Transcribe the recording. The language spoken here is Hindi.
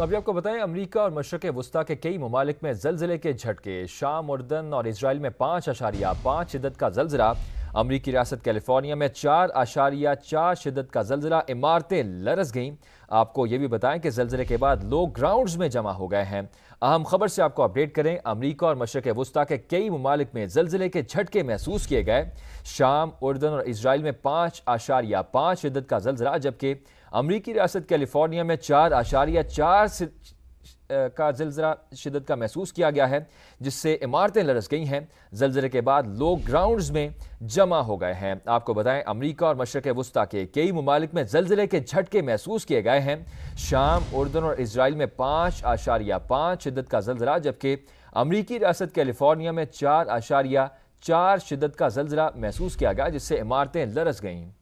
तो अभी आपको बताएं अमेरिका और मशरक वस्ती के कई ममालिक में जलजिले के झटके शाम उर्दन और इसराइल में पाँच अशारिया पाँच शिदत का जलजिला अमरीकी रियासत कैलिफोर्निया में चार आशारिया चार शिदत का जलजिला इमारतें लरस गईं आपको यह भी बताएं कि जलजिले के बाद लोग ग्राउंड्स में जमा हो गए हैं अहम खबर से आपको अपडेट करें अमरीका और मशरक वस्ती के कई ममालिक में जलजिले के झटके महसूस किए गए शाम उर्दन और इसराइल में पाँच आशारिया पाँच शिदत का जलजिला जबकि अमरीकी रियासत कैलिफोर्निया में चार आशारिया चार का जलजरा शिदत का महसूस किया गया है जिससे इमारतें लरस गई हैं जलजिले के बाद लोग ग्राउंड्स में जमा हो गए हैं आपको बताएं अमरीका और मशरक वस्ती के कई ममालिक में जलजिले के झटके महसूस किए गए हैं शाम उर्दन और इसराइल में पाँच आशारिया पाँच शिदत का जलजिला जबकि अमरीकी रियासत कैलिफोर्निया में चार आशारिया चार शिदत का जलजिला महसूस किया गया जिससे इमारतें लरस गईं